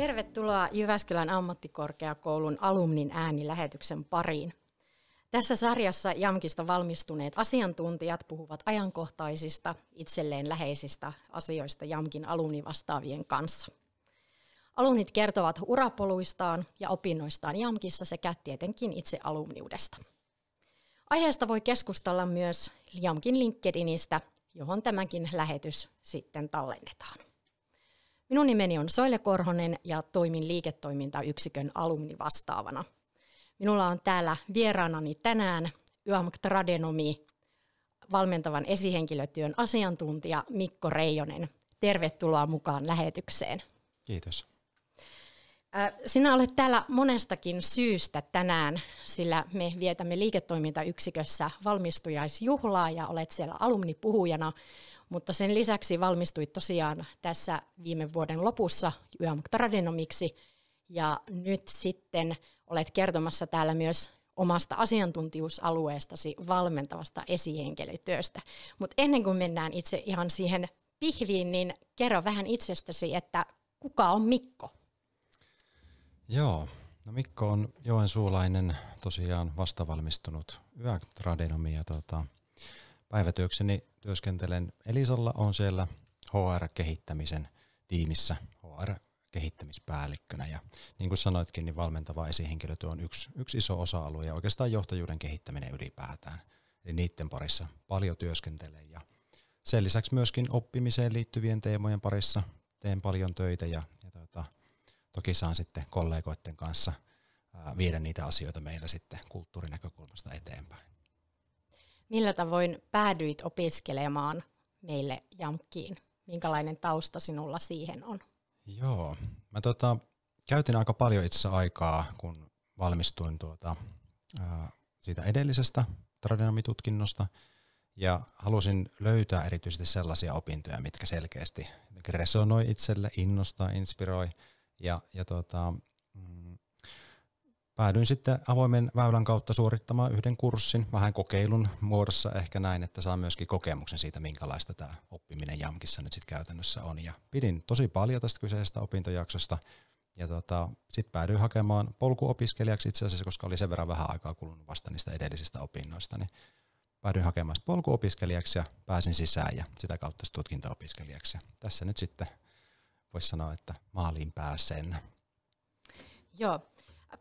Tervetuloa Jyväskylän ammattikorkeakoulun alumnin äänilähetyksen pariin. Tässä sarjassa JAMKista valmistuneet asiantuntijat puhuvat ajankohtaisista, itselleen läheisistä asioista JAMKin alumnivastaavien kanssa. Alumnit kertovat urapoluistaan ja opinnoistaan JAMKissa sekä tietenkin itse alumniudesta. Aiheesta voi keskustella myös JAMKin LinkedInistä, johon tämäkin lähetys sitten tallennetaan. Minun nimeni on Soile Korhonen ja toimin liiketoimintayksikön alumnivastaavana. Minulla on täällä vieraanani tänään YAMK-tradenomi, valmentavan esihenkilötyön asiantuntija Mikko Reijonen. Tervetuloa mukaan lähetykseen. Kiitos. Sinä olet täällä monestakin syystä tänään, sillä me vietämme liiketoimintayksikössä valmistujaisjuhlaa ja olet siellä alumnipuhujana. Mutta sen lisäksi valmistui tosiaan tässä viime vuoden lopussa yömaktaradenomiksi. ja nyt sitten olet kertomassa täällä myös omasta asiantuntijuusalueestasi valmentavasta esihenkilötyöstä. Mutta ennen kuin mennään itse ihan siihen pihviin, niin kerro vähän itsestäsi, että kuka on Mikko? Joo, no Mikko on Joensuulainen, tosiaan vastavalmistunut ja tota, Päivätyökseni työskentelen Elisalla, on siellä HR-kehittämisen tiimissä HR-kehittämispäällikkönä. Ja niin kuin sanoitkin, niin valmentava esihenkilötyö on yksi, yksi iso osa-alue ja oikeastaan johtajuuden kehittäminen ylipäätään. Eli niiden parissa paljon työskentelen ja sen lisäksi myöskin oppimiseen liittyvien teemojen parissa teen paljon töitä ja, ja tota, toki saan sitten kollegoiden kanssa viedä niitä asioita meillä sitten kulttuurinäkökulmasta eteenpäin. Millä tavoin päädyit opiskelemaan meille Jamkkiin? Minkälainen tausta sinulla siihen on? Joo, mä tota, käytin aika paljon itse aikaa, kun valmistuin tuota, ää, siitä edellisestä tradenomitutkinnosta ja halusin löytää erityisesti sellaisia opintoja, mitkä selkeästi resonoi itselle, innostaa, inspiroi ja, ja tota, päädyin sitten avoimen väylän kautta suorittamaan yhden kurssin, vähän kokeilun muodossa ehkä näin, että saan myöskin kokemuksen siitä, minkälaista tämä oppiminen Jamkissa nyt sitten käytännössä on. Ja pidin tosi paljon tästä kyseisestä opintojaksosta, ja tota, sitten päädyin hakemaan polkuopiskelijaksi itse asiassa, koska oli sen verran vähän aikaa kulunut vasta niistä edellisistä opinnoista, niin päädyin hakemaan sitten polkuopiskelijaksi ja pääsin sisään ja sitä kautta sitten tutkinto-opiskelijaksi. Ja tässä nyt sitten voisi sanoa, että maaliin pääsen. Joo,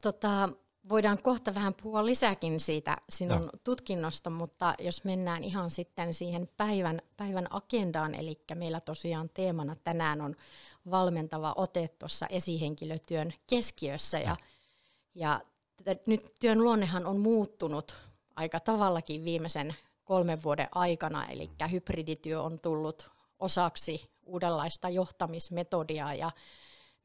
Tota, voidaan kohta vähän puhua lisääkin siitä sinun no. tutkinnosta, mutta jos mennään ihan sitten siihen päivän, päivän agendaan, eli meillä tosiaan teemana tänään on valmentava ote tuossa esihenkilötyön keskiössä. Ja, ja nyt työn luonnehan on muuttunut aika tavallakin viimeisen kolmen vuoden aikana, eli hybridityö on tullut osaksi uudenlaista johtamismetodia ja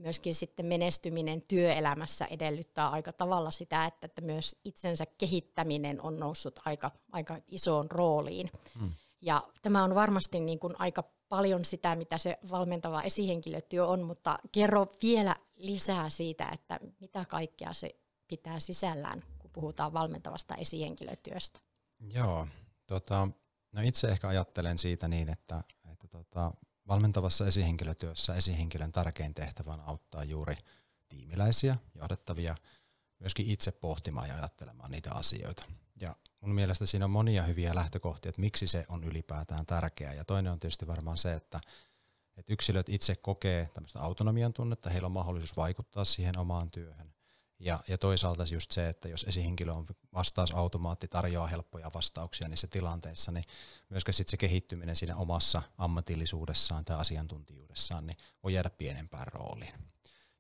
myöskin sitten menestyminen työelämässä edellyttää aika tavalla sitä, että, että myös itsensä kehittäminen on noussut aika, aika isoon rooliin. Mm. Ja tämä on varmasti niin kuin aika paljon sitä, mitä se valmentava esihenkilötyö on, mutta kerro vielä lisää siitä, että mitä kaikkea se pitää sisällään, kun puhutaan valmentavasta esihenkilötyöstä. Joo, tota, no itse ehkä ajattelen siitä niin, että, että tota, Valmentavassa esihenkilötyössä esihenkilön tärkein tehtävä on auttaa juuri tiimiläisiä, johdettavia, myöskin itse pohtimaan ja ajattelemaan niitä asioita. Ja mun mielestä siinä on monia hyviä lähtökohtia, että miksi se on ylipäätään tärkeää. Ja toinen on tietysti varmaan se, että, että yksilöt itse kokee tämmöistä autonomian tunnetta, heillä on mahdollisuus vaikuttaa siihen omaan työhön. Ja, ja toisaalta just se, että jos esihenkilö on vastausautomaatti, tarjoaa helppoja vastauksia niissä tilanteissa, niin myöskään sit se kehittyminen siinä omassa ammatillisuudessaan tai asiantuntijuudessaan niin voi jäädä pienempään rooliin.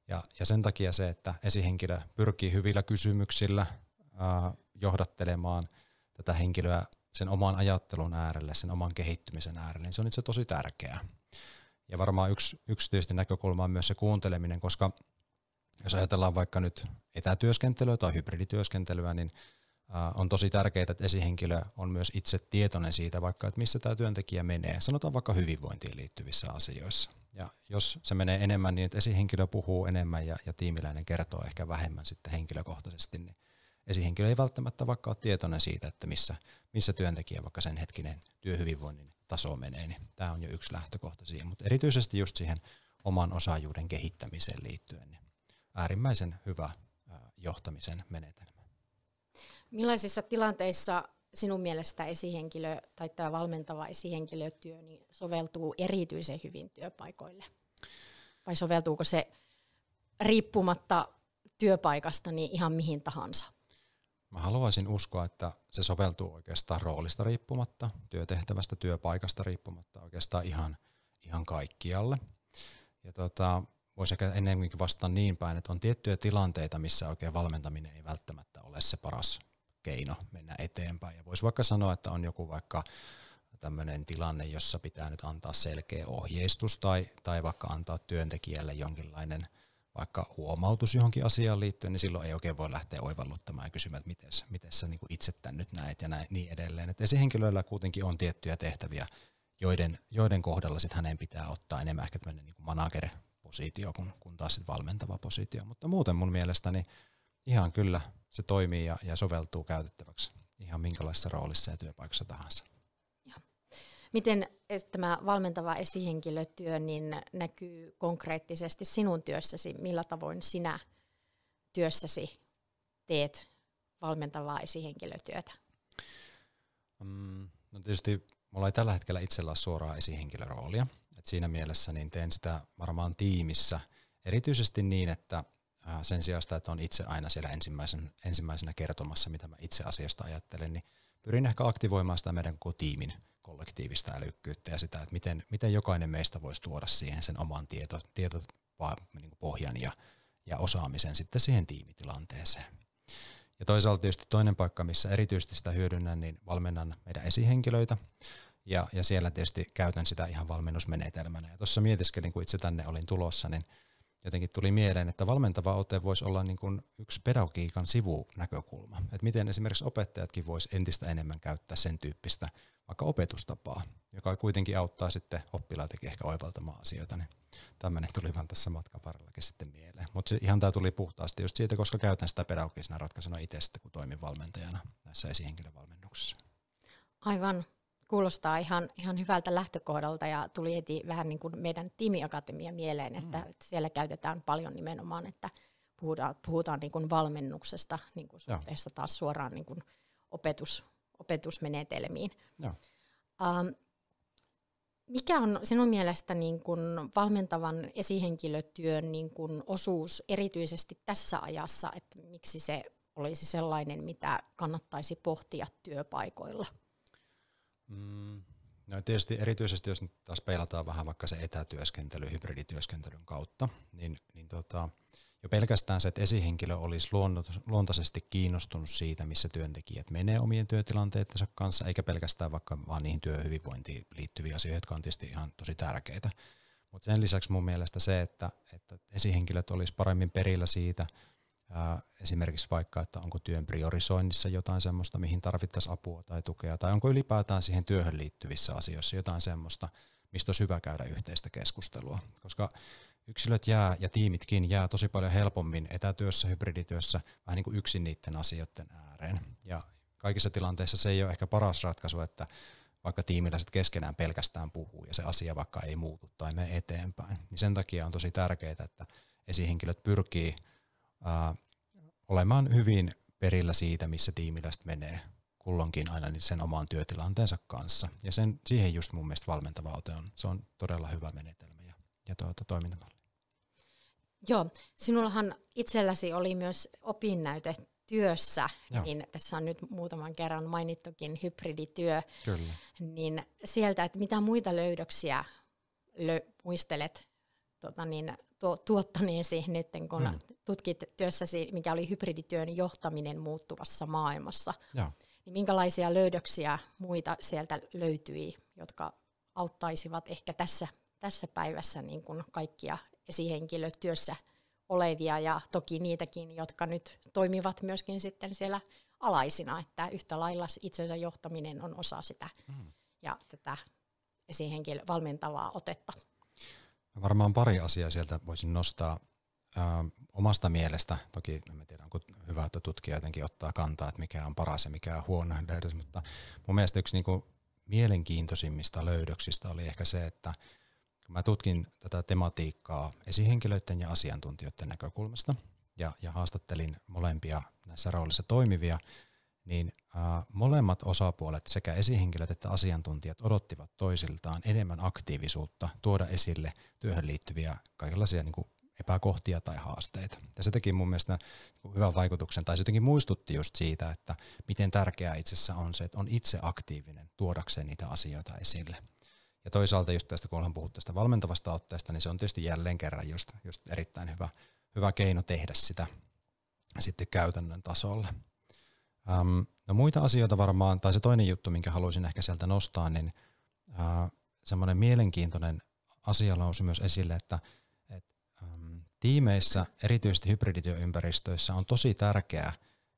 Ja, ja sen takia se, että esihenkilö pyrkii hyvillä kysymyksillä ää, johdattelemaan tätä henkilöä sen oman ajattelun äärelle, sen oman kehittymisen äärelle, niin se on itse tosi tärkeää. Ja varmaan yksi yksityisesti näkökulma on myös se kuunteleminen, koska jos ajatellaan vaikka nyt etätyöskentelyä tai hybridityöskentelyä, niin äh, on tosi tärkeää, että esihenkilö on myös itse tietoinen siitä vaikka, että missä tämä työntekijä menee, sanotaan vaikka hyvinvointiin liittyvissä asioissa. Ja jos se menee enemmän niin, että esihenkilö puhuu enemmän ja, ja tiimiläinen kertoo ehkä vähemmän sitten henkilökohtaisesti, niin esihenkilö ei välttämättä vaikka ole tietoinen siitä, että missä, missä työntekijä vaikka sen hetkinen työhyvinvoinnin taso menee, niin tämä on jo yksi lähtökohta siihen. Mutta erityisesti just siihen oman osaajuuden kehittämiseen liittyen, niin äärimmäisen hyvä johtamisen menetelmä. Millaisissa tilanteissa sinun mielestä esihenkilö tai tämä valmentava esihenkilötyö niin soveltuu erityisen hyvin työpaikoille? Vai soveltuuko se riippumatta työpaikasta niin ihan mihin tahansa? Mä haluaisin uskoa, että se soveltuu oikeastaan roolista riippumatta, työtehtävästä, työpaikasta riippumatta, oikeastaan ihan, ihan kaikkialle. Ja tota, voisi ehkä enemmänkin vastata niin päin, että on tiettyjä tilanteita, missä oikein valmentaminen ei välttämättä ole se paras keino mennä eteenpäin. Ja voisi vaikka sanoa, että on joku vaikka tämmöinen tilanne, jossa pitää nyt antaa selkeä ohjeistus tai, tai vaikka antaa työntekijälle jonkinlainen vaikka huomautus johonkin asiaan liittyen, niin silloin ei oikein voi lähteä oivalluttamaan ja kysymään, että miten, miten sä niin itse tämän nyt näet ja näin, niin edelleen. Että esihenkilöillä kuitenkin on tiettyjä tehtäviä, joiden, joiden kohdalla sit hänen pitää ottaa enemmän ehkä tämmöinen niin manager, positio kuin, kun taas sit valmentava positio. Mutta muuten mun mielestäni ihan kyllä se toimii ja, ja soveltuu käytettäväksi ihan minkälaisessa roolissa ja työpaikassa tahansa. Ja. Miten tämä valmentava esihenkilötyö niin näkyy konkreettisesti sinun työssäsi? Millä tavoin sinä työssäsi teet valmentavaa esihenkilötyötä? Mm, no tietysti mulla ei tällä hetkellä itsellä ole suoraa esihenkilöroolia, et siinä mielessä niin teen sitä varmaan tiimissä, erityisesti niin, että sen sijaan, että on itse aina siellä ensimmäisen, ensimmäisenä kertomassa, mitä mä itse asiasta ajattelen, niin pyrin ehkä aktivoimaan sitä meidän koko tiimin kollektiivista älykkyyttä ja sitä, että miten, miten jokainen meistä voisi tuoda siihen sen oman tieto, niin pohjan ja, ja osaamisen sitten siihen tiimitilanteeseen. Ja toisaalta tietysti toinen paikka, missä erityisesti sitä hyödynnän, niin valmennan meidän esihenkilöitä ja, ja siellä tietysti käytän sitä ihan valmennusmenetelmänä. Ja tuossa mietiskelin, kun itse tänne olin tulossa, niin jotenkin tuli mieleen, että valmentava ote voisi olla niin kuin yksi pedagogiikan sivunäkökulma. Että miten esimerkiksi opettajatkin voisi entistä enemmän käyttää sen tyyppistä vaikka opetustapaa, joka kuitenkin auttaa sitten oppilaitakin ehkä oivaltamaan asioita. Niin tämmöinen tuli vaan tässä matkan varrellakin sitten mieleen. Mutta ihan tämä tuli puhtaasti just siitä, koska käytän sitä pedagogisena ratkaisuna itsestä, kun toimin valmentajana näissä esihenkilövalmennuksissa. Aivan. Kuulostaa ihan, ihan hyvältä lähtökohdalta ja tuli heti vähän niin kuin meidän tiimiakatemia mieleen, että, mm. siellä käytetään paljon nimenomaan, että puhutaan, puhutaan niin kuin valmennuksesta niin kuin suhteessa taas suoraan niin kuin opetus, opetusmenetelmiin. Ja. Um, ähm, mikä on sinun mielestä niin kuin valmentavan esihenkilötyön niin kuin osuus erityisesti tässä ajassa, että miksi se olisi sellainen, mitä kannattaisi pohtia työpaikoilla? Mm, no tietysti erityisesti, jos nyt taas peilataan vähän vaikka se etätyöskentely, hybridityöskentelyn kautta, niin, niin tota, jo pelkästään se, että esihenkilö olisi luontaisesti kiinnostunut siitä, missä työntekijät menee omien työtilanteidensa kanssa, eikä pelkästään vaikka vaan niihin työhyvinvointiin liittyviä asioita, jotka on tietysti ihan tosi tärkeitä. Mutta sen lisäksi mun mielestä se, että, että esihenkilöt olisi paremmin perillä siitä, esimerkiksi vaikka, että onko työn priorisoinnissa jotain semmoista, mihin tarvittaisiin apua tai tukea, tai onko ylipäätään siihen työhön liittyvissä asioissa jotain semmoista, mistä olisi hyvä käydä yhteistä keskustelua. Koska yksilöt jää ja tiimitkin jää tosi paljon helpommin etätyössä, hybridityössä vähän niin kuin yksin niiden asioiden ääreen. Ja kaikissa tilanteissa se ei ole ehkä paras ratkaisu, että vaikka tiimiläiset keskenään pelkästään puhuu ja se asia vaikka ei muutu tai mene eteenpäin. Niin sen takia on tosi tärkeää, että esihenkilöt pyrkii Äh, olemaan hyvin perillä siitä, missä tiimiläiset menee kulloinkin aina niin sen omaan työtilanteensa kanssa. Ja sen, siihen just mun mielestä valmentava ote on, se on todella hyvä menetelmä ja, ja tuota, toimintamalli. Joo, sinullahan itselläsi oli myös opinnäyte työssä, Joo. niin tässä on nyt muutaman kerran mainittukin hybridityö, Kyllä. niin sieltä, että mitä muita löydöksiä lö- muistelet tota niin, tuottaneesi nyt, kun mm. tutkit työssäsi, mikä oli hybridityön johtaminen muuttuvassa maailmassa. Joo. Niin minkälaisia löydöksiä muita sieltä löytyi, jotka auttaisivat ehkä tässä, tässä päivässä niin kuin kaikkia esihenkilötyössä olevia ja toki niitäkin, jotka nyt toimivat myöskin sitten siellä alaisina, että yhtä lailla itsensä johtaminen on osa sitä mm. ja tätä esihenkilövalmentavaa otetta. Varmaan pari asiaa sieltä voisin nostaa ö, omasta mielestä. Toki en tiedä, onko hyvä, että tutkija jotenkin ottaa kantaa, että mikä on paras ja mikä on huono löydös, niin mutta mun mielestä yksi niin kuin, mielenkiintoisimmista löydöksistä oli ehkä se, että kun mä tutkin tätä tematiikkaa esihenkilöiden ja asiantuntijoiden näkökulmasta ja, ja haastattelin molempia näissä roolissa toimivia, niin molemmat osapuolet, sekä esihenkilöt että asiantuntijat, odottivat toisiltaan enemmän aktiivisuutta tuoda esille työhön liittyviä kaikenlaisia niin kuin epäkohtia tai haasteita. Ja se teki mun mielestä niin hyvän vaikutuksen, tai se jotenkin muistutti just siitä, että miten tärkeää itsessä on se, että on itse aktiivinen tuodakseen niitä asioita esille. Ja toisaalta just tästä, kun ollaan puhuttu tästä valmentavasta otteesta, niin se on tietysti jälleen kerran just, just erittäin hyvä, hyvä keino tehdä sitä sitten käytännön tasolla. Ähm, no muita asioita varmaan, tai se toinen juttu, minkä haluaisin ehkä sieltä nostaa, niin äh, semmoinen mielenkiintoinen asia nousi myös esille, että et, ähm, tiimeissä, erityisesti hybridityöympäristöissä, on tosi tärkeää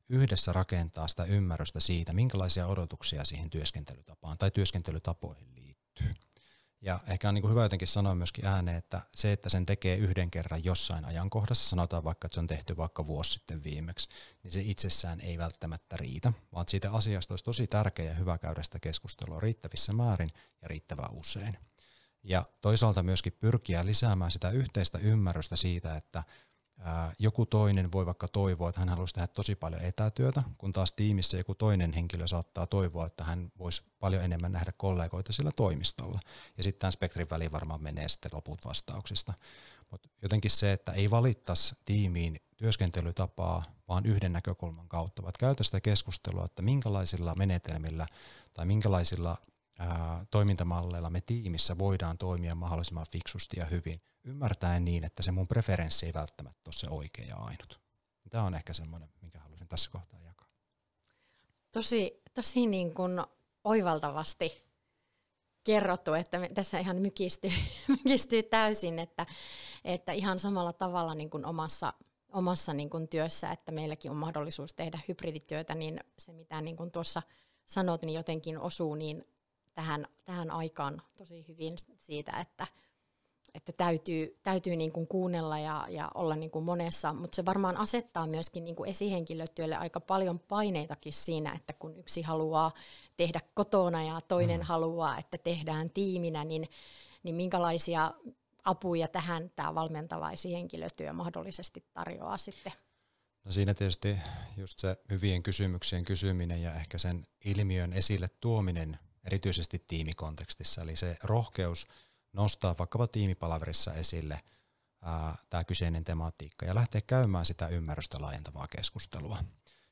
yhdessä rakentaa sitä ymmärrystä siitä, minkälaisia odotuksia siihen työskentelytapaan tai työskentelytapoihin liittyy. Ja ehkä on niin kuin hyvä jotenkin sanoa myöskin ääneen, että se, että sen tekee yhden kerran jossain ajankohdassa, sanotaan vaikka, että se on tehty vaikka vuosi sitten viimeksi, niin se itsessään ei välttämättä riitä, vaan siitä asiasta olisi tosi tärkeää ja hyvä käydä sitä keskustelua riittävissä määrin ja riittävän usein. Ja toisaalta myöskin pyrkiä lisäämään sitä yhteistä ymmärrystä siitä, että joku toinen voi vaikka toivoa, että hän haluaisi tehdä tosi paljon etätyötä, kun taas tiimissä joku toinen henkilö saattaa toivoa, että hän voisi paljon enemmän nähdä kollegoita sillä toimistolla. Ja sitten tämän spektrin väliin varmaan menee sitten loput vastauksista. Mut jotenkin se, että ei valittaisi tiimiin työskentelytapaa, vaan yhden näkökulman kautta, vaan käytä sitä keskustelua, että minkälaisilla menetelmillä tai minkälaisilla ää, toimintamalleilla me tiimissä voidaan toimia mahdollisimman fiksusti ja hyvin, ymmärtäen niin, että se mun preferenssi ei välttämättä ole se oikea ja ainut. Tämä on ehkä semmoinen, minkä halusin tässä kohtaa jakaa. Tosi, tosi niin kuin oivaltavasti kerrottu, että me tässä ihan mykistyy, mykistyy täysin, että, että ihan samalla tavalla niin kuin omassa, omassa niin kuin työssä, että meilläkin on mahdollisuus tehdä hybridityötä, niin se mitä niin kuin tuossa sanot, niin jotenkin osuu niin tähän, tähän aikaan tosi hyvin siitä, että, että täytyy, täytyy niin kuin kuunnella ja, ja olla niin kuin monessa, mutta se varmaan asettaa myöskin niin kuin esihenkilötyölle aika paljon paineitakin siinä, että kun yksi haluaa tehdä kotona ja toinen mm. haluaa, että tehdään tiiminä, niin, niin minkälaisia apuja tähän tämä valmentava esihenkilötyö mahdollisesti tarjoaa sitten? No siinä tietysti just se hyvien kysymyksien kysyminen ja ehkä sen ilmiön esille tuominen erityisesti tiimikontekstissa. Eli se rohkeus nostaa vaikkapa tiimipalaverissa esille tämä kyseinen tematiikka ja lähteä käymään sitä ymmärrystä laajentavaa keskustelua.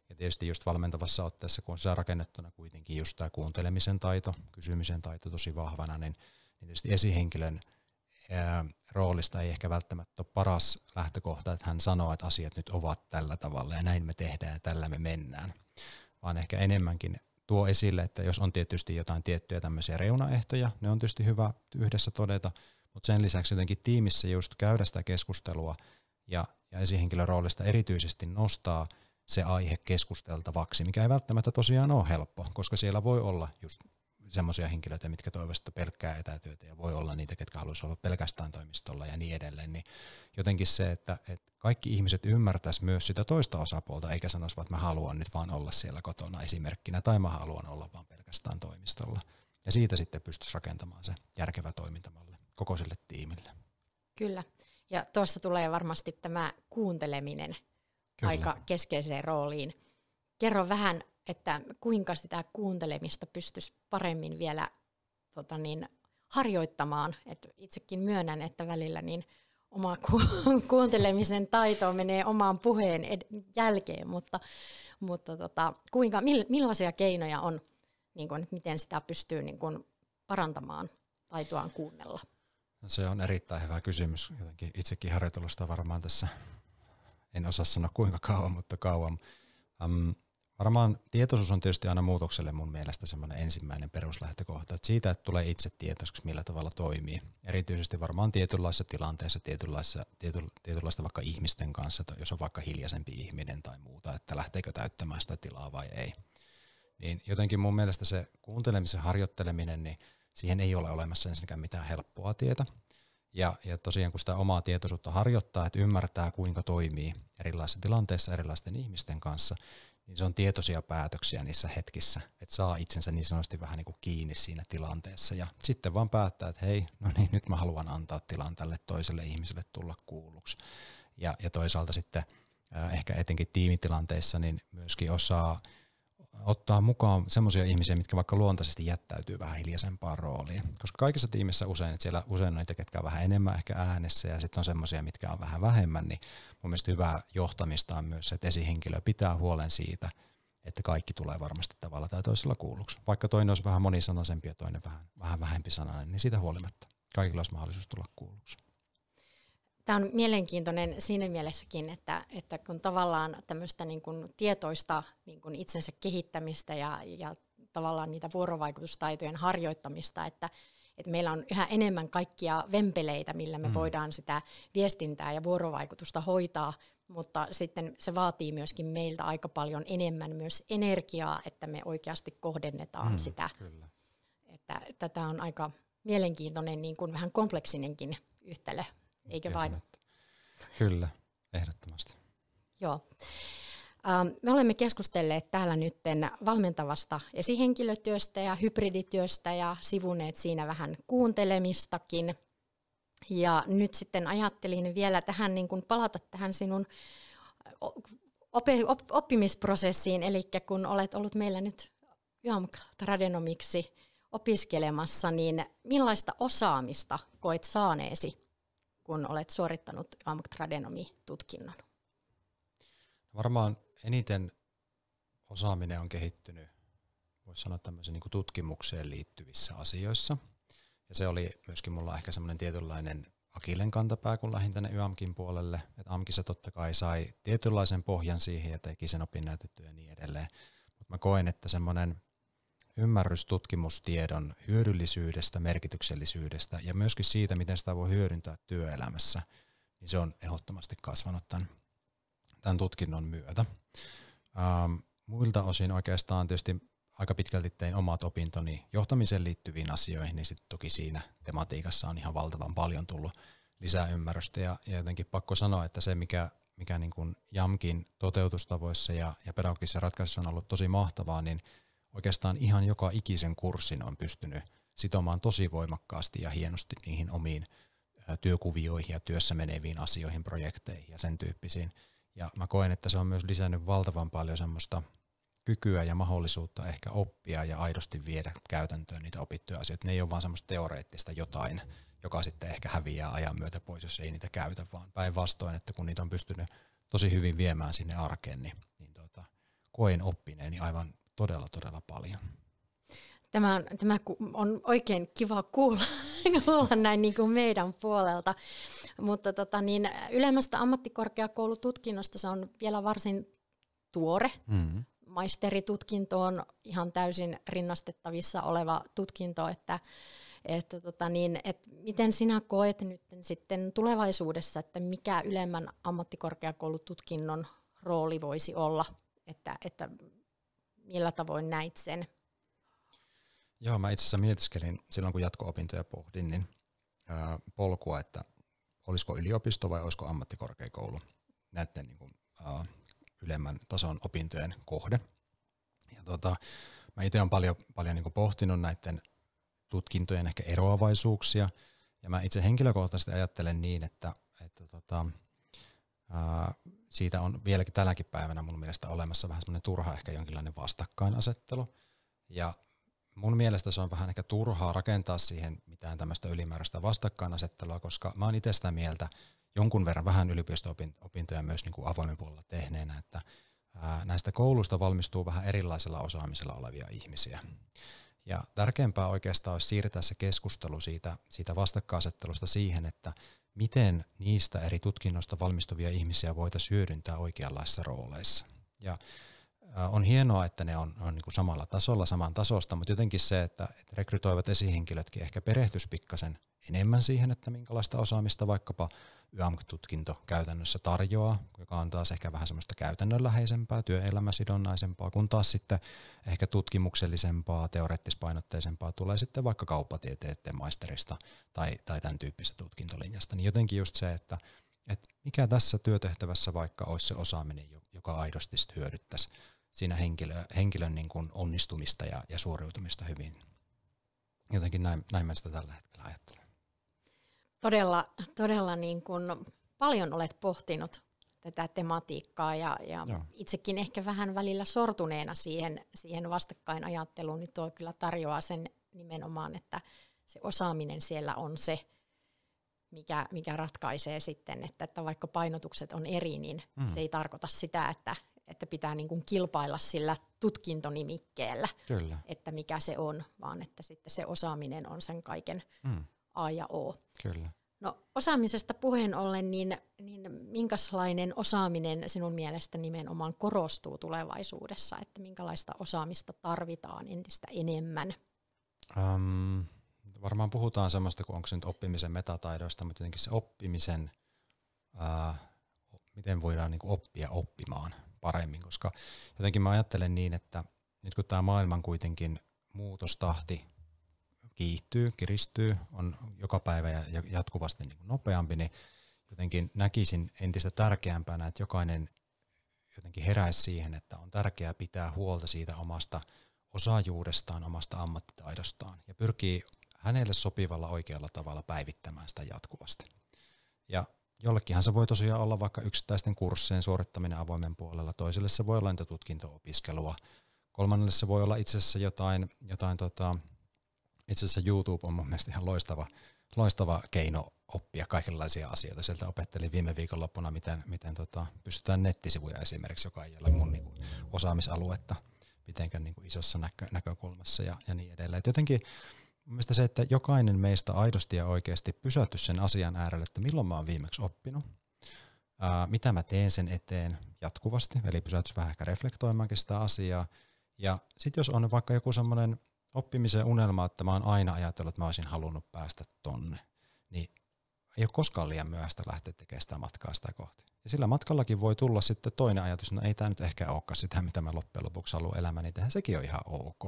Ja tietysti just valmentavassa otteessa, kun on rakennettuna kuitenkin just tämä kuuntelemisen taito, kysymisen taito tosi vahvana, niin, niin tietysti esihenkilön ää, roolista ei ehkä välttämättä ole paras lähtökohta, että hän sanoo, että asiat nyt ovat tällä tavalla ja näin me tehdään ja tällä me mennään, vaan ehkä enemmänkin tuo esille, että jos on tietysti jotain tiettyjä tämmöisiä reunaehtoja, ne on tietysti hyvä yhdessä todeta, mutta sen lisäksi jotenkin tiimissä just käydä sitä keskustelua ja, ja esihenkilön roolista erityisesti nostaa se aihe keskusteltavaksi, mikä ei välttämättä tosiaan ole helppo, koska siellä voi olla just semmoisia henkilöitä, mitkä toivoisivat pelkkää etätyötä ja voi olla niitä, ketkä haluaisivat olla pelkästään toimistolla ja niin edelleen, niin jotenkin se, että, että kaikki ihmiset ymmärtäisi myös sitä toista osapuolta, eikä sanoisi, että mä haluan nyt vaan olla siellä kotona esimerkkinä tai mä haluan olla vaan pelkästään toimistolla. Ja siitä sitten pystyisi rakentamaan se järkevä toimintamalli koko sille tiimille. Kyllä. Ja tuossa tulee varmasti tämä kuunteleminen Kyllä. aika keskeiseen rooliin. Kerro vähän että kuinka sitä kuuntelemista pystyisi paremmin vielä tota niin, harjoittamaan. Et itsekin myönnän, että välillä niin oma ku- kuuntelemisen taito menee omaan puheen ed- jälkeen, mutta, mutta tota, kuinka, mill- millaisia keinoja on, niin kun, miten sitä pystyy niin kun, parantamaan taitoaan kuunnella? No se on erittäin hyvä kysymys. Jotenkin itsekin harjoitellut sitä varmaan tässä, en osaa sanoa kuinka kauan, mutta kauan. Um, Varmaan tietoisuus on tietysti aina muutokselle mun mielestä semmoinen ensimmäinen peruslähtökohta, että siitä, että tulee itse tietoiseksi, millä tavalla toimii. Erityisesti varmaan tietynlaisessa tilanteissa, tietynlaisissa, tietynlaista vaikka ihmisten kanssa, tai jos on vaikka hiljaisempi ihminen tai muuta, että lähteekö täyttämään sitä tilaa vai ei. Niin jotenkin mun mielestä se kuuntelemisen harjoitteleminen, niin siihen ei ole olemassa ensinnäkään mitään helppoa tietä. Ja, ja tosiaan kun sitä omaa tietoisuutta harjoittaa, että ymmärtää kuinka toimii erilaisissa tilanteissa erilaisten ihmisten kanssa, niin se on tietoisia päätöksiä niissä hetkissä, että saa itsensä niin sanotusti vähän niin kuin kiinni siinä tilanteessa ja sitten vaan päättää, että hei, no niin, nyt mä haluan antaa tilan tälle toiselle ihmiselle tulla kuulluksi. Ja, ja toisaalta sitten ehkä etenkin tiimitilanteissa niin myöskin osaa ottaa mukaan semmoisia ihmisiä, mitkä vaikka luontaisesti jättäytyy vähän hiljaisempaan rooliin. Koska kaikissa tiimissä usein, että siellä usein on niitä, ketkä on vähän enemmän ehkä äänessä ja sitten on semmoisia, mitkä on vähän vähemmän, niin mun mielestä hyvää johtamista on myös se, että esihenkilö pitää huolen siitä, että kaikki tulee varmasti tavalla tai toisella kuulluksi. Vaikka toinen olisi vähän monisanaisempi ja toinen vähän, vähän vähempi sanainen, niin siitä huolimatta kaikilla olisi mahdollisuus tulla kuulluksi. Tämä on mielenkiintoinen siinä mielessäkin, että, että kun tavallaan tämmöistä niin kuin tietoista niin kuin itsensä kehittämistä ja, ja tavallaan niitä vuorovaikutustaitojen harjoittamista, että, että meillä on yhä enemmän kaikkia vempeleitä, millä me mm. voidaan sitä viestintää ja vuorovaikutusta hoitaa, mutta sitten se vaatii myöskin meiltä aika paljon enemmän myös energiaa, että me oikeasti kohdennetaan mm, sitä. Kyllä. Että, että tämä on aika mielenkiintoinen, niin kuin vähän kompleksinenkin yhtälö. Eikö vain? Kyllä, ehdottomasti. Joo. Ähm, me olemme keskustelleet täällä nyt valmentavasta esihenkilötyöstä ja hybridityöstä ja sivuneet siinä vähän kuuntelemistakin. Ja nyt sitten ajattelin vielä tähän niin kuin palata tähän sinun oppimisprosessiin, eli kun olet ollut meillä nyt YAMK-radenomiksi opiskelemassa, niin millaista osaamista koet saaneesi kun olet suorittanut tutkinnon, Varmaan eniten osaaminen on kehittynyt, voisi sanoa tämmöisen niin tutkimukseen liittyvissä asioissa. Ja se oli myöskin mulla ehkä semmoinen tietynlainen akilen kantapää, kun lähdin tänne YAMKin puolelle. Et AMKissa totta kai sai tietynlaisen pohjan siihen ja teki sen opinnäytetyön ja niin edelleen. Mutta mä koen, että semmoinen ymmärrys tutkimustiedon hyödyllisyydestä, merkityksellisyydestä ja myöskin siitä, miten sitä voi hyödyntää työelämässä, niin se on ehdottomasti kasvanut tämän, tämän tutkinnon myötä. Ähm, muilta osin oikeastaan tietysti aika pitkälti tein omat opintoni johtamiseen liittyviin asioihin, niin sitten toki siinä tematiikassa on ihan valtavan paljon tullut lisää ymmärrystä ja, ja jotenkin pakko sanoa, että se mikä, mikä niin kuin JAMKin toteutustavoissa ja, ja pedagogisissa ratkaisuissa on ollut tosi mahtavaa, niin – oikeastaan ihan joka ikisen kurssin on pystynyt sitomaan tosi voimakkaasti ja hienosti niihin omiin työkuvioihin ja työssä meneviin asioihin, projekteihin ja sen tyyppisiin. Ja mä koen, että se on myös lisännyt valtavan paljon semmoista kykyä ja mahdollisuutta ehkä oppia ja aidosti viedä käytäntöön niitä opittuja asioita. Ne ei ole vaan semmoista teoreettista jotain, joka sitten ehkä häviää ajan myötä pois, jos ei niitä käytä, vaan päinvastoin, että kun niitä on pystynyt tosi hyvin viemään sinne arkeen, niin, niin tuota, koen oppineeni aivan todella, todella paljon. Tämä on, tämä on oikein kiva kuulla, kuulla näin niin kuin meidän puolelta. Mutta tota, niin ylemmästä ammattikorkeakoulututkinnosta se on vielä varsin tuore. Mm-hmm. Maisteritutkinto on ihan täysin rinnastettavissa oleva tutkinto, että, että, tota, niin, että miten sinä koet nyt sitten tulevaisuudessa, että mikä ylemmän ammattikorkeakoulututkinnon rooli voisi olla, että, että millä tavoin näit sen? Joo, mä itse asiassa mietiskelin silloin, kun jatko-opintoja pohdin, niin ää, polkua, että olisiko yliopisto vai olisiko ammattikorkeakoulu näiden niin kuin, ää, ylemmän tason opintojen kohde. Ja tota, mä itse olen paljon, paljon niin kuin pohtinut näiden tutkintojen ehkä eroavaisuuksia, ja mä itse henkilökohtaisesti ajattelen niin, että, että tota, ää, siitä on vieläkin tänäkin päivänä mun mielestä olemassa vähän semmoinen turha ehkä jonkinlainen vastakkainasettelu. Ja mun mielestä se on vähän ehkä turhaa rakentaa siihen mitään tämmöistä ylimääräistä vastakkainasettelua, koska mä oon itse sitä mieltä jonkun verran vähän yliopisto-opintoja myös niin kuin avoimen puolella tehneenä, että näistä koulusta valmistuu vähän erilaisella osaamisella olevia ihmisiä. Ja tärkeämpää oikeastaan olisi siirtää se keskustelu siitä, siitä vastakkainasettelusta siihen, että miten niistä eri tutkinnosta valmistuvia ihmisiä voitaisiin hyödyntää oikeanlaisissa rooleissa. Ja on hienoa, että ne on, on niin kuin samalla tasolla, saman tasosta, mutta jotenkin se, että, että rekrytoivat esihenkilötkin ehkä perehtyisi pikkasen enemmän siihen, että minkälaista osaamista vaikkapa YAMK-tutkinto käytännössä tarjoaa, joka on taas ehkä vähän semmoista käytännönläheisempää, työelämäsidonnaisempaa, kun taas sitten ehkä tutkimuksellisempaa, teoreettispainotteisempaa tulee sitten vaikka kauppatieteiden maisterista tai, tai tämän tyyppisestä tutkintolinjasta. Niin jotenkin just se, että, että mikä tässä työtehtävässä vaikka olisi se osaaminen, joka aidosti hyödyttäisi siinä henkilö, henkilön niin kuin onnistumista ja, ja suoriutumista hyvin. Jotenkin näin, näin mä sitä tällä hetkellä ajattelen. Todella, todella niin kuin paljon olet pohtinut tätä tematiikkaa ja, ja itsekin ehkä vähän välillä sortuneena siihen, siihen vastakkainajatteluun, niin tuo kyllä tarjoaa sen nimenomaan, että se osaaminen siellä on se, mikä, mikä ratkaisee sitten, että, että vaikka painotukset on eri, niin mm. se ei tarkoita sitä, että, että pitää niin kuin kilpailla sillä tutkintonimikkeellä, Kyllä. että mikä se on, vaan että sitten se osaaminen on sen kaiken mm. A ja O. Kyllä. No osaamisesta puheen ollen, niin, niin minkälainen osaaminen sinun mielestä nimenomaan korostuu tulevaisuudessa, että minkälaista osaamista tarvitaan entistä enemmän? Um, varmaan puhutaan semmoista, kun onko se nyt oppimisen metataidoista, mutta jotenkin se oppimisen, uh, miten voidaan niin oppia oppimaan paremmin, koska jotenkin mä ajattelen niin, että nyt kun tämä maailman kuitenkin muutostahti kiihtyy, kiristyy, on joka päivä ja jatkuvasti niin nopeampi, niin jotenkin näkisin entistä tärkeämpänä, että jokainen jotenkin heräisi siihen, että on tärkeää pitää huolta siitä omasta osaajuudestaan, omasta ammattitaidostaan ja pyrkii hänelle sopivalla oikealla tavalla päivittämään sitä jatkuvasti. Ja Jollekinhan se voi tosiaan olla vaikka yksittäisten kurssien suorittaminen avoimen puolella, toiselle se voi olla niitä tutkinto-opiskelua, kolmannelle se voi olla itse asiassa jotain, jotain tota, itse asiassa YouTube on mun mielestä ihan loistava, loistava keino oppia kaikenlaisia asioita. Sieltä opettelin viime viikonloppuna, miten, miten tota, pystytään nettisivuja esimerkiksi, joka ei ole mun niin kuin, osaamisaluetta mitenkään niin kuin isossa näkö, näkökulmassa ja, ja niin edelleen. Et jotenkin Mielestäni se, että jokainen meistä aidosti ja oikeasti pysähtyy sen asian äärelle, että milloin mä oon viimeksi oppinut, ää, mitä mä teen sen eteen jatkuvasti, eli pysäytys vähän ehkä reflektoimaankin sitä asiaa. Ja sitten jos on vaikka joku semmoinen oppimisen unelma, että mä oon aina ajatellut, että mä olisin halunnut päästä tonne, niin ei ole koskaan liian myöhäistä lähteä tekemään sitä matkaa sitä kohti. Ja sillä matkallakin voi tulla sitten toinen ajatus, no ei tämä nyt ehkä olekaan sitä, mitä mä loppujen lopuksi haluan elämäni tehdä, sekin on ihan ok.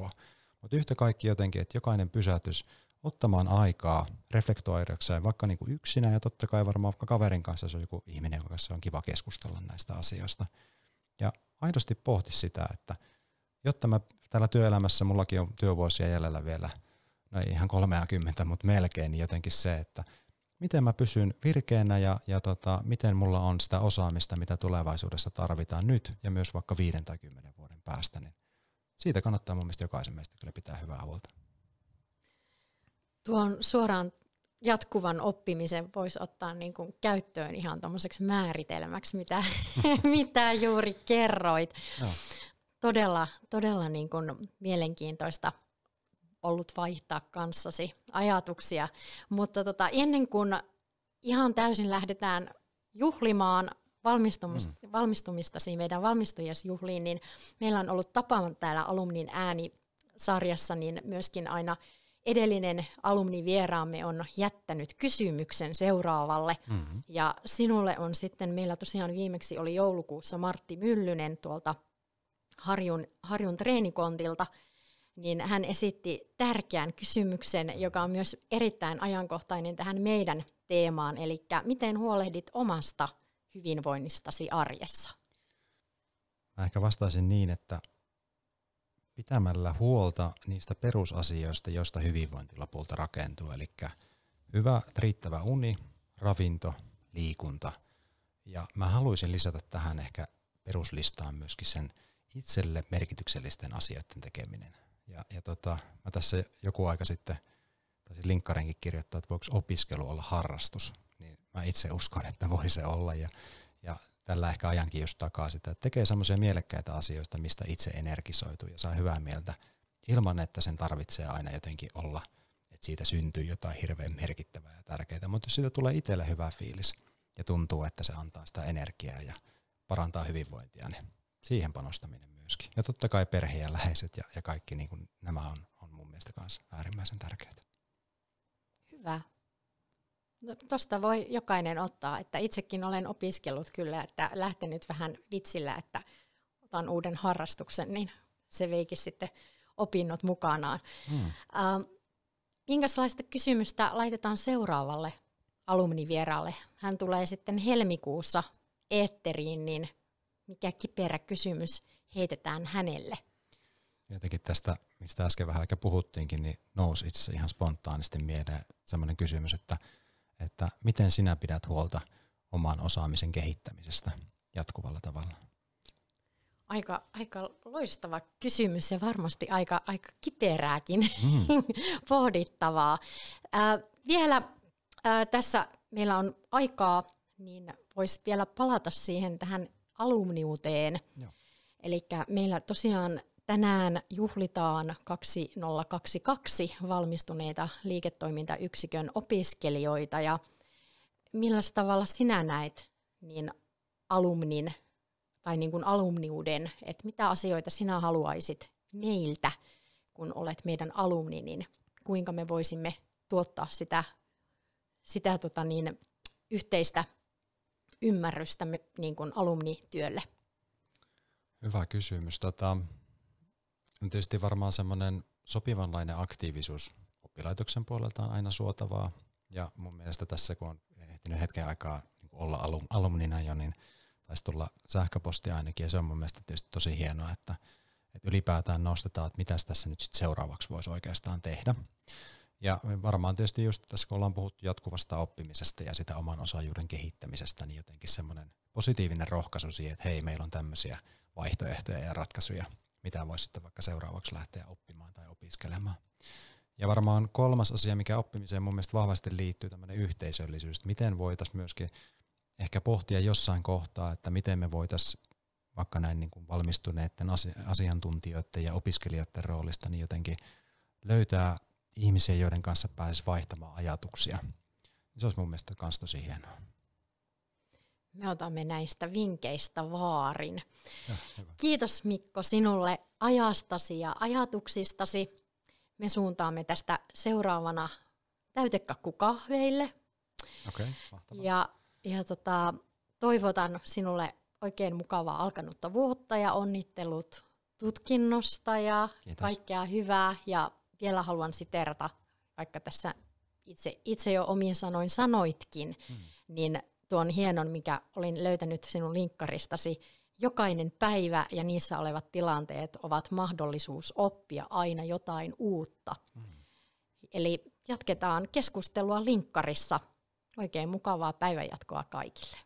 Mutta yhtä kaikki jotenkin, että jokainen pysäytys ottamaan aikaa reflektoidakseen, vaikka niin kuin yksinä ja totta kai varmaan vaikka kaverin kanssa, jos on joku ihminen, jonka kanssa on kiva keskustella näistä asioista. Ja aidosti pohti sitä, että jotta mä täällä työelämässä, mullakin on työvuosia jäljellä vielä, no ei ihan 30, mutta melkein, niin jotenkin se, että miten mä pysyn virkeänä ja, ja tota, miten mulla on sitä osaamista, mitä tulevaisuudessa tarvitaan nyt ja myös vaikka viiden tai vuoden päästä, niin siitä kannattaa mun mielestä jokaisen meistä kyllä pitää hyvää huolta. Tuo suoraan jatkuvan oppimisen voisi ottaa niin kuin käyttöön ihan tuommoiseksi määritelmäksi, mitä, mitä juuri kerroit. No. Todella, todella niin kuin mielenkiintoista ollut vaihtaa kanssasi ajatuksia. Mutta tota, ennen kuin ihan täysin lähdetään juhlimaan valmistumista, mm. valmistumistasi meidän valmistujasjuhliin, niin meillä on ollut tapa täällä alumnin ääni sarjassa, niin myöskin aina edellinen alumnivieraamme on jättänyt kysymyksen seuraavalle. Mm-hmm. Ja sinulle on sitten, meillä tosiaan viimeksi oli joulukuussa Martti Myllynen tuolta Harjun, Harjun treenikontilta, niin hän esitti tärkeän kysymyksen, joka on myös erittäin ajankohtainen tähän meidän teemaan, eli miten huolehdit omasta – hyvinvoinnistasi arjessa? Mä ehkä vastaisin niin, että pitämällä huolta niistä perusasioista, joista hyvinvointi lopulta rakentuu. Eli hyvä, riittävä uni, ravinto, liikunta. Ja mä haluaisin lisätä tähän ehkä peruslistaan myöskin sen itselle merkityksellisten asioiden tekeminen. Ja, ja tota, mä tässä joku aika sitten taisin linkkarenkin kirjoittaa, että voiko opiskelu olla harrastus mä itse uskon, että voi se olla. Ja, ja tällä ehkä ajankin just takaa sitä, että tekee semmoisia mielekkäitä asioita, mistä itse energisoituu ja saa hyvää mieltä ilman, että sen tarvitsee aina jotenkin olla, että siitä syntyy jotain hirveän merkittävää ja tärkeää. Mutta jos siitä tulee itselle hyvä fiilis ja tuntuu, että se antaa sitä energiaa ja parantaa hyvinvointia, niin siihen panostaminen myöskin. Ja totta kai perhe ja läheiset ja, ja kaikki niin kuin nämä on, on mun mielestä myös äärimmäisen tärkeitä. Hyvä. No, Tuosta voi jokainen ottaa, että itsekin olen opiskellut kyllä, että lähtenyt vähän vitsillä, että otan uuden harrastuksen, niin se veikin sitten opinnot mukanaan. Hmm. Ähm, minkälaista kysymystä laitetaan seuraavalle alumnivieraalle? Hän tulee sitten helmikuussa eetteriin, niin mikä kiperä kysymys heitetään hänelle? Jotenkin tästä, mistä äsken vähän aika puhuttiinkin, niin nousi itse ihan spontaanisti mieleen sellainen kysymys, että – että miten sinä pidät huolta oman osaamisen kehittämisestä jatkuvalla tavalla? Aika, aika loistava kysymys ja varmasti aika, aika kiperääkin mm. pohdittavaa. Äh, vielä äh, tässä meillä on aikaa, niin voisi vielä palata siihen tähän alumniuteen. Eli meillä tosiaan Tänään juhlitaan 2022 valmistuneita liiketoimintayksikön opiskelijoita ja millä tavalla sinä näet niin alumnin tai niin kuin alumniuden, että mitä asioita sinä haluaisit meiltä, kun olet meidän alumni, niin kuinka me voisimme tuottaa sitä, sitä tota niin, yhteistä ymmärrystä niin kuin alumnityölle? Hyvä kysymys. Tota, on tietysti varmaan semmoinen sopivanlainen aktiivisuus oppilaitoksen puolelta on aina suotavaa. Ja mun mielestä tässä, kun on ehtinyt hetken aikaa niin olla alum, alumnina jo, niin taisi tulla sähköposti ainakin, ja se on mun mielestä tietysti tosi hienoa, että, että ylipäätään nostetaan, että mitä tässä nyt sit seuraavaksi voisi oikeastaan tehdä. Ja varmaan tietysti just tässä, kun ollaan puhuttu jatkuvasta oppimisesta ja sitä oman osaajuuden kehittämisestä, niin jotenkin semmoinen positiivinen rohkaisu siihen, että hei, meillä on tämmöisiä vaihtoehtoja ja ratkaisuja, mitä voisi sitten vaikka seuraavaksi lähteä oppimaan tai opiskelemaan. Ja varmaan kolmas asia, mikä oppimiseen mun mielestä vahvasti liittyy, tämmöinen yhteisöllisyys. Miten voitaisiin myöskin ehkä pohtia jossain kohtaa, että miten me voitaisiin vaikka näin niin kuin valmistuneiden asiantuntijoiden ja opiskelijoiden roolista, niin jotenkin löytää ihmisiä, joiden kanssa pääsisi vaihtamaan ajatuksia. Se olisi mun mielestä myös tosi hienoa me otamme näistä vinkkeistä vaarin. Kiitos Mikko sinulle ajastasi ja ajatuksistasi. Me suuntaamme tästä seuraavana täytekakku kahveille. Okay, ja ja tota, toivotan sinulle oikein mukavaa alkanutta vuotta ja onnittelut tutkinnosta ja Kiitos. kaikkea hyvää. Ja vielä haluan siterata, vaikka tässä itse, itse jo omin sanoin sanoitkin, hmm. niin tuon hienon, mikä olin löytänyt sinun linkkaristasi. Jokainen päivä ja niissä olevat tilanteet ovat mahdollisuus oppia aina jotain uutta. Mm. Eli jatketaan keskustelua linkkarissa. Oikein mukavaa päivänjatkoa kaikille.